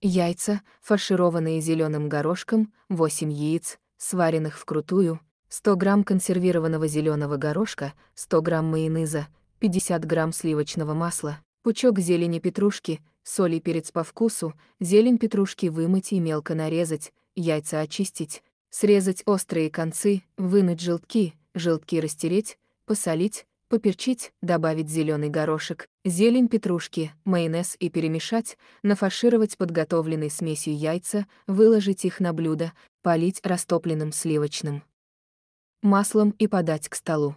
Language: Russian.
Яйца, фаршированные зеленым горошком, 8 яиц, сваренных вкрутую, 100 грамм консервированного зеленого горошка, 100 грамм майонеза, 50 грамм сливочного масла, пучок зелени петрушки, соль и перец по вкусу, зелень петрушки вымыть и мелко нарезать, яйца очистить, срезать острые концы, вынуть желтки, желтки растереть, посолить, поперчить, добавить зеленый горошек, зелень петрушки, майонез и перемешать, Нафаршировать подготовленной смесью яйца, выложить их на блюдо, полить растопленным сливочным маслом и подать к столу.